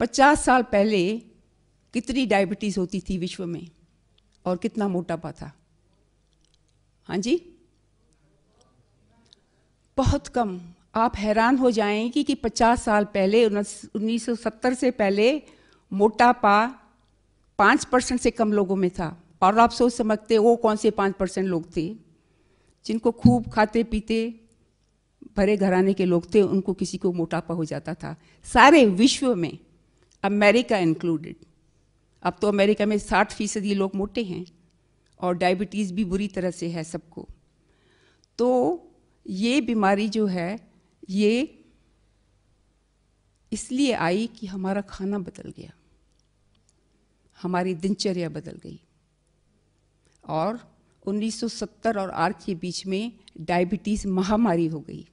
पचास साल पहले कितनी डायबिटीज़ होती थी विश्व में और कितना मोटापा था हाँ जी बहुत कम आप हैरान हो जाएंगे कि पचास साल पहले उन्नीस से पहले मोटापा पाँच परसेंट से कम लोगों में था और आप सोच समझते वो कौन से पाँच परसेंट लोग थे जिनको खूब खाते पीते भरे घराने के लोग थे उनको किसी को मोटापा हो जाता था सारे विश्व में अमेरिका इंक्लूडेड अब तो अमेरिका में साठ फीसदी लोग मोटे हैं और डायबिटीज़ भी बुरी तरह से है सबको तो ये बीमारी जो है ये इसलिए आई कि हमारा खाना बदल गया हमारी दिनचर्या बदल गई और 1970 और आर के बीच में डायबिटीज़ महामारी हो गई